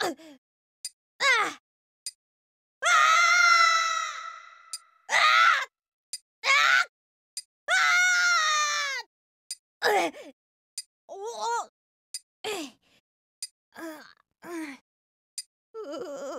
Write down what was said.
おお